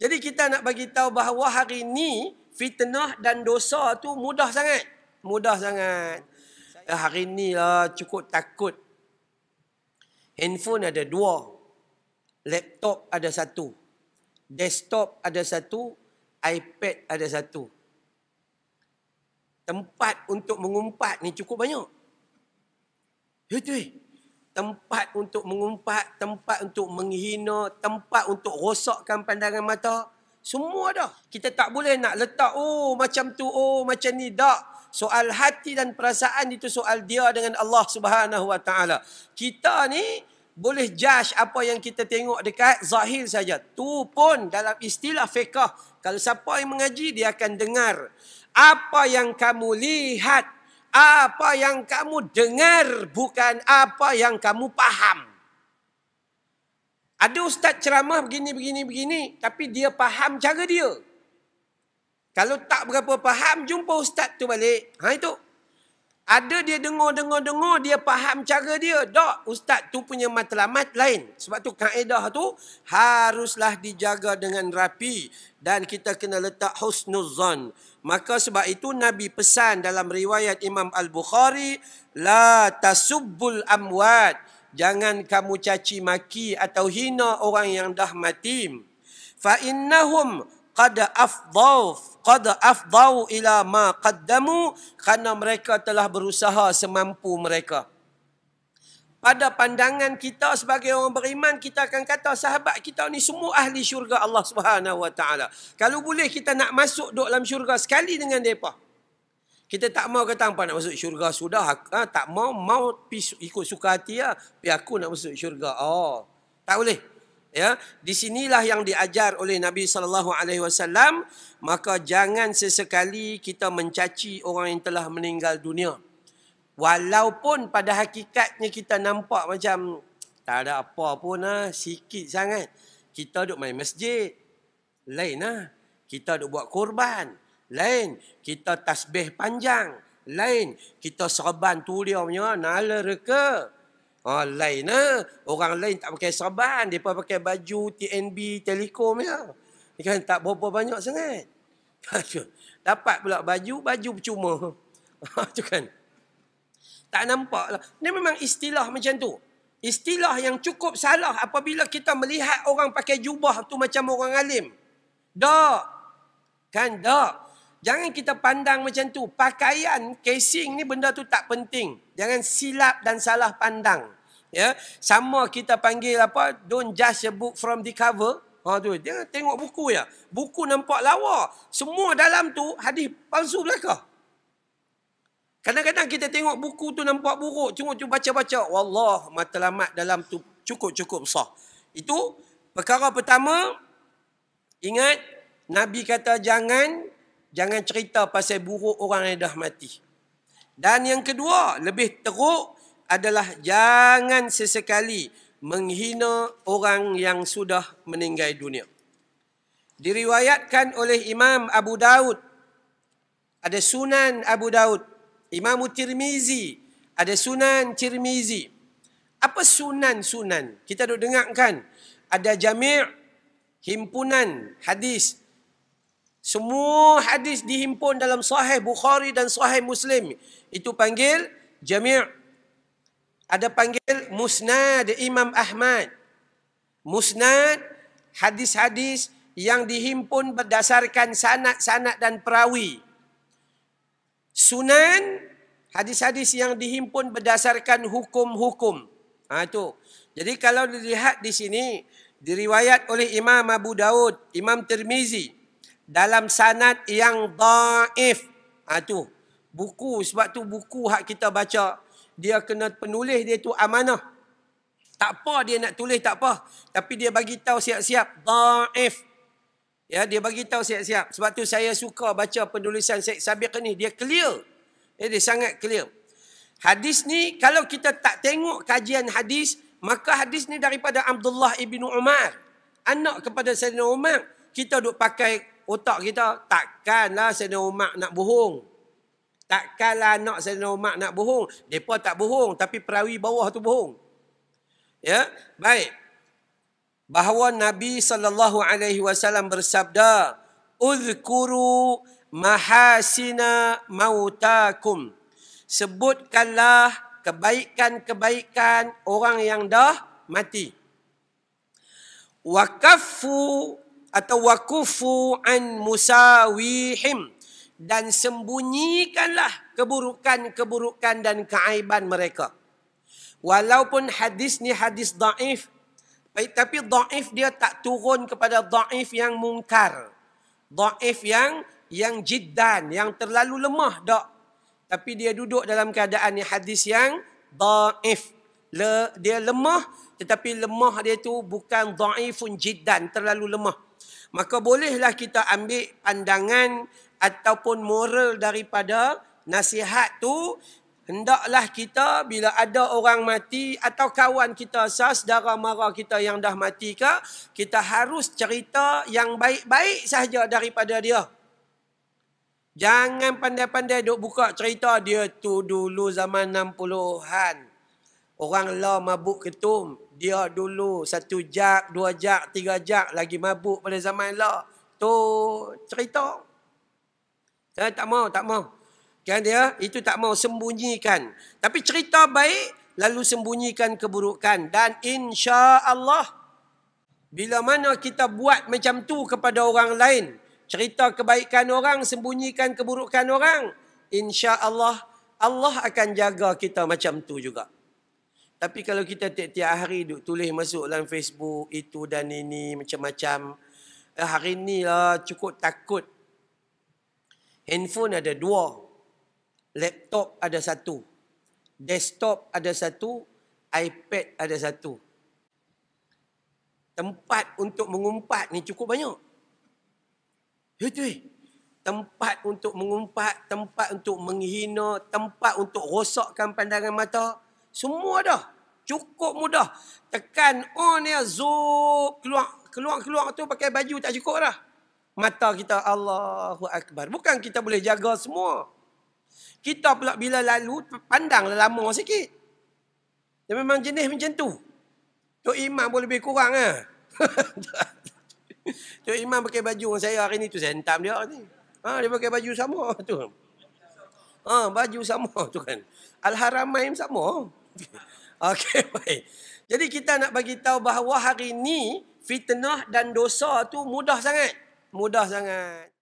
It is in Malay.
Jadi kita nak bagi tahu bahawa hari ini fitnah dan dosa tu mudah sangat. Mudah sangat. Eh, hari ni lah cukup takut. Handphone ada dua. Laptop ada satu. Desktop ada satu. iPad ada satu. Tempat untuk mengumpat ni cukup banyak. Itu eh tempat untuk mengumpat, tempat untuk menghina, tempat untuk rosakkan pandangan mata. Semua dah. Kita tak boleh nak letak, oh macam tu, oh macam ni. Tak. Soal hati dan perasaan itu soal dia dengan Allah Subhanahu Wa Taala. Kita ni boleh judge apa yang kita tengok dekat zahir saja. Tu pun dalam istilah fiqah. Kalau siapa yang mengaji, dia akan dengar. Apa yang kamu lihat apa yang kamu dengar bukan apa yang kamu paham. Ada ustaz ceramah begini, begini, begini tapi dia faham cara dia. Kalau tak berapa faham, jumpa ustaz tu balik. Ha itu. Ada dia dengar-dengar-dengar, dia faham cara dia. Tak, ustaz tu punya matlamat lain. Sebab tu kaedah tu haruslah dijaga dengan rapi. Dan kita kena letak husnuzan. Maka sebab itu Nabi pesan dalam riwayat Imam Al-Bukhari, La tasubbul amwat. Jangan kamu caci maki atau hina orang yang dah mati. Fa innahum qad afdaw qad afdau ila ma qaddamu kerana mereka telah berusaha semampu mereka pada pandangan kita sebagai orang beriman kita akan kata sahabat kita ni semua ahli syurga Allah Subhanahu wa taala kalau boleh kita nak masuk duduk dalam syurga sekali dengan depa kita tak mau kata apa nak masuk syurga sudah ha, tak mau mau ikut suka hati ah ya. aku nak masuk syurga oh tak boleh ya di sinilah yang diajar oleh Nabi sallallahu alaihi wasallam maka jangan sesekali kita mencaci orang yang telah meninggal dunia walaupun pada hakikatnya kita nampak macam tak ada apa pun lah, sikit sangat kita duduk main masjid lain lah kita duduk buat korban lain kita tasbih panjang lain kita serban tu dia punya nala reka Ha, lain ha? Orang lain tak pakai serban. dia pakai baju TNB, telekom ya. Dia kan tak berapa banyak sangat. Dapat pula baju, baju percuma. Itu ah, kan. Tak nampak lah. Ini memang istilah macam tu. Istilah yang cukup salah apabila kita melihat orang pakai jubah tu macam orang alim. Tak. Kan tak. Jangan kita pandang macam tu. Pakaian, casing ni benda tu tak penting. Jangan silap dan salah pandang. Ya. Sama kita panggil apa? Don't judge a book from the cover. Ha tu, dia tengok buku ya. Buku nampak lawa. Semua dalam tu hadis palsu belaka. Kadang-kadang kita tengok buku tu nampak buruk, cuma cuma baca-baca, wallah matlamat dalam tu cukup-cukup sah. Itu perkara pertama ingat Nabi kata jangan jangan cerita pasal buruk orang yang dah mati. Dan yang kedua, lebih teruk adalah jangan sesekali menghina orang yang sudah meninggal dunia. Diriwayatkan oleh Imam Abu Daud, ada Sunan Abu Daud, Imam Tirmizi, ada Sunan Tirmizi. Apa sunan-sunan? Kita duk dengar kan? Ada jami' himpunan hadis semua hadis dihimpun dalam sahih Bukhari dan sahih Muslim. Itu panggil jami' ada panggil musnad Imam Ahmad. Musnad hadis-hadis yang dihimpun berdasarkan sanad-sanad dan perawi. Sunan hadis-hadis yang dihimpun berdasarkan hukum-hukum. Ha, itu. Jadi kalau dilihat di sini diriwayat oleh Imam Abu Daud, Imam Tirmizi, dalam sanad yang daif. Ha, tu. Buku, sebab tu buku hak kita baca, dia kena penulis dia tu amanah. Tak apa dia nak tulis, tak apa. Tapi dia bagi tahu siap-siap, daif. Ya, dia bagi tahu siap-siap. Sebab tu saya suka baca penulisan Syed Sabiq ni. Dia clear. Ya, dia sangat clear. Hadis ni, kalau kita tak tengok kajian hadis, maka hadis ni daripada Abdullah ibnu Umar. Anak kepada Sayyidina Umar. Kita duk pakai otak kita takkanlah Sayyidina Umar nak bohong. Takkanlah anak Sayyidina Umar nak bohong. Depa tak bohong tapi perawi bawah tu bohong. Ya, baik. Bahawa Nabi sallallahu alaihi wasallam bersabda, "Uzkuru mahasina mautakum." Sebutkanlah kebaikan-kebaikan orang yang dah mati. Wakafu atau waqufu an musawihim dan sembunyikanlah keburukan-keburukan dan keaiban mereka. Walaupun hadis ni hadis daif, baik tapi daif dia tak turun kepada daif yang mungkar. Daif yang yang jiddan, yang terlalu lemah dak. Tapi dia duduk dalam keadaan ni hadis yang daif. Le, dia lemah tetapi lemah dia tu bukan daifun jiddan, terlalu lemah maka bolehlah kita ambil pandangan ataupun moral daripada nasihat tu hendaklah kita bila ada orang mati atau kawan kita saudara mara kita yang dah mati ke kita harus cerita yang baik-baik sahaja daripada dia jangan pandai-pandai duk buka cerita dia tu dulu zaman 60-an orang la mabuk ketum dia dulu satu jak, dua jak, tiga jak lagi mabuk pada zaman lah. Tu cerita. Saya eh, tak mau, tak mau. Kan dia itu tak mau sembunyikan. Tapi cerita baik lalu sembunyikan keburukan dan insya-Allah bila mana kita buat macam tu kepada orang lain, cerita kebaikan orang, sembunyikan keburukan orang, insya-Allah Allah akan jaga kita macam tu juga. Tapi kalau kita tiap-tiap hari duk tulis masuk dalam Facebook itu dan ini macam-macam. Eh, hari ni lah cukup takut. Handphone ada dua. Laptop ada satu. Desktop ada satu. iPad ada satu. Tempat untuk mengumpat ni cukup banyak. Itu eh, eh. Tempat untuk mengumpat, tempat untuk menghina, tempat untuk rosakkan pandangan mata. Semua dah cukup mudah tekan on ya zup keluar keluar keluar tu pakai baju tak cukup dah mata kita Allahu akbar bukan kita boleh jaga semua kita pula bila lalu pandang lah lama sikit dia memang jenis macam tu tu iman boleh lebih kurang ah eh. tu imam pakai baju dengan saya hari ni tu sentam entam dia ni ha, dia pakai baju sama tu ha, baju sama tu kan al haramain sama Okey, baik. Jadi kita nak bagi tahu bahawa hari ini fitnah dan dosa tu mudah sangat. Mudah sangat.